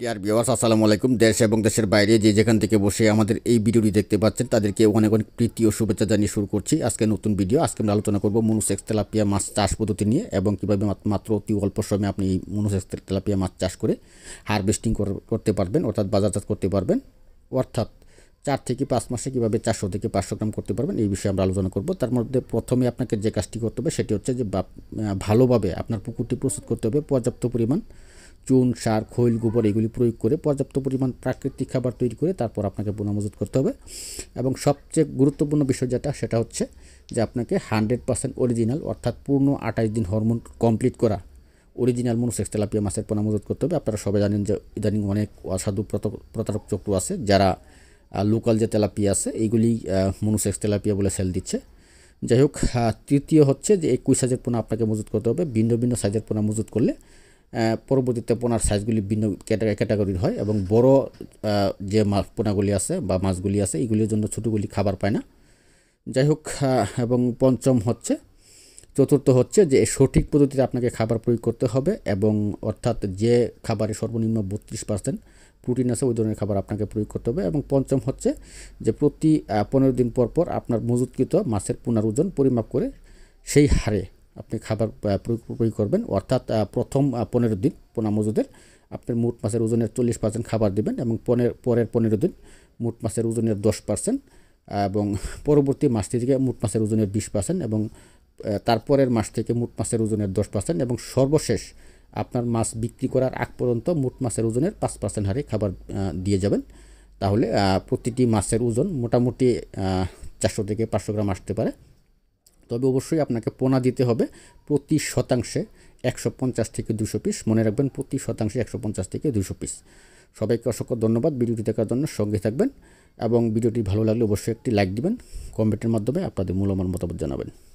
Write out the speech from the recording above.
deer বিওয়ার্স আসসালামু আলাইকুম দেশ এবং দেশের বাইরে যে যেখান থেকে বসে আমাদের এই ভিডিওটি দেখতে পাচ্ছেন তাদেরকে অনেক অনেক প্রীতি ও শুভেচ্ছা জানিয়ে শুরু করছি আজকে নতুন ভিডিও আজকে আমরা আলোচনা করবো মনুসেক্স তেলাপিয়া মাছ চাষ পদ্ধতি নিয়ে এবং কীভাবে মাত্র অতি অল্প সময়ে আপনি এই মনুসেক্স তেলাপিয়া মাছ চাষ করে হারভেস্টিং করতে পারবেন অর্থাৎ বাজারজাত করতে পারবেন অর্থাৎ চার থেকে পাঁচ মাসে কীভাবে চারশো থেকে পাঁচশো গ্রাম করতে পারবেন এই বিষয়ে আমরা আলোচনা করব তার মধ্যে প্রথমে আপনাকে যে কাজটি করতে হবে সেটি হচ্ছে যে ভালোভাবে আপনার পুকুরটি প্রস্তুত করতে হবে পর্যাপ্ত পরিমাণ চুন সার খৈল গোবর এগুলি প্রয়োগ করে পর্যাপ্ত পরিমাণ প্রাকৃতিক খাবার তৈরি করে তারপর আপনাকে বোনা মজুত করতে হবে এবং সবচেয়ে গুরুত্বপূর্ণ বিষয় যেটা সেটা হচ্ছে যে আপনাকে হান্ড্রেড পার্সেন্ট অরিজিনাল অর্থাৎ পূর্ণ আঠাশ দিন হরমোন কমপ্লিট করা অরিজিনাল মনোসেক্স তেলাপিয়া মাছের পোনা মজুত করতে হবে আপনারা সবাই জানেন যে ইদানিং অনেক অসাধু প্রতারক চক্র আছে যারা লোকাল যে তেলাপিয়া আছে এইগুলি মনোসেক্স তেলাপিয়া বলে সেল দিচ্ছে যাই হোক তৃতীয় হচ্ছে যে একুশ সাইজের পোনা আপনাকে মজুত করতে হবে ভিন্ন ভিন্ন সাইজের পোনা মজুত করলে পরবর্তীতে পোনার সাইজগুলি ভিন্ন ক্যাটাগরির হয় এবং বড় যে মাছ পোনাগুলি আছে বা মাছগুলি আছে এগুলির জন্য ছোটোগুলি খাবার পায় না যাই হোক এবং পঞ্চম হচ্ছে চতুর্থ হচ্ছে যে সঠিক পদ্ধতিতে আপনাকে খাবার প্রয়োগ করতে হবে এবং অর্থাৎ যে খাবারে সর্বনিম্ন বত্রিশ পার্সেন্ট প্রোটিন আছে ওই ধরনের খাবার আপনাকে প্রয়োগ করতে হবে এবং পঞ্চম হচ্ছে যে প্রতি পনেরো দিন পর পর আপনার মজুতকৃত মাছের পুনর ওজন পরিমাপ করে সেই হারে আপনি খাবার প্রয়োগ করবেন অর্থাৎ প্রথম পনেরো দিন পোনা মজুদের আপনি মোট মাসের ওজনের চল্লিশ পার্সেন্ট খাবার দেবেন এবং পনের পরের পনেরো দিন মোট মাসের ওজনের দশ পার্সেন্ট এবং পরবর্তী মাস থেকে মোট মাসের ওজনের বিশ পার্সেন্ট এবং তারপরের মাস থেকে মোট মাসের ওজনের দশ পার্সেন্ট এবং সর্বশেষ আপনার মাছ বিক্রি করার আগ পর্যন্ত মোট মাসের ওজনের পাঁচ পার্সেন্ট হারে খাবার দিয়ে যাবেন তাহলে প্রতিটি মাছের ওজন মোটামুটি চারশো থেকে পাঁচশো গ্রাম আসতে পারে তবে অবশ্যই আপনাকে পোনা দিতে হবে প্রতি শতাংশে একশো পঞ্চাশ থেকে দুশো পিস মনে রাখবেন প্রতি শতাংশে একশো পঞ্চাশ থেকে দুশো পিস সবাইকে অসংখ্য ধন্যবাদ ভিডিওটি দেখার জন্য সঙ্গে থাকবেন এবং ভিডিওটি ভালো লাগলে অবশ্যই একটি লাইক দিবেন কমেন্টের মাধ্যমে আপনাদের মূল্যমান মতামত জানাবেন